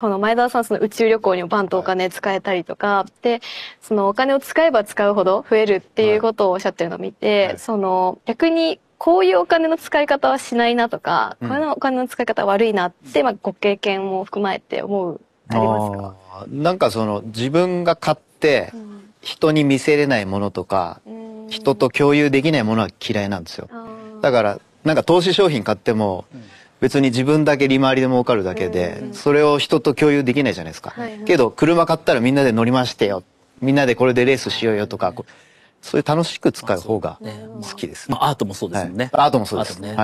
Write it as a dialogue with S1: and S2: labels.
S1: この前澤さん、その宇宙旅行にもバンとお金使えたりとか、はい、で、そのお金を使えば使うほど増えるっていうことをおっしゃってるのを見て、はい、その逆にこういうお金の使い方はしないなとか、うい、このお金の使い方は悪いなって、まあ、ご経験も含まれて思う、
S2: ありますかなんかその自分が買って、人に見せれないものとか、うん、人と共有できないものは嫌いなんですよ。だから、なんか投資商品買っても、うん別に自分だけ利回りで儲かるだけで、それを人と共有できないじゃないですか。けど、車買ったらみんなで乗りましてよ。みんなでこれでレースしようよと
S3: か、そういう楽しく使う方が好きです、ね。まあ、アートもそうですもんね。アートもそうです。ね、はい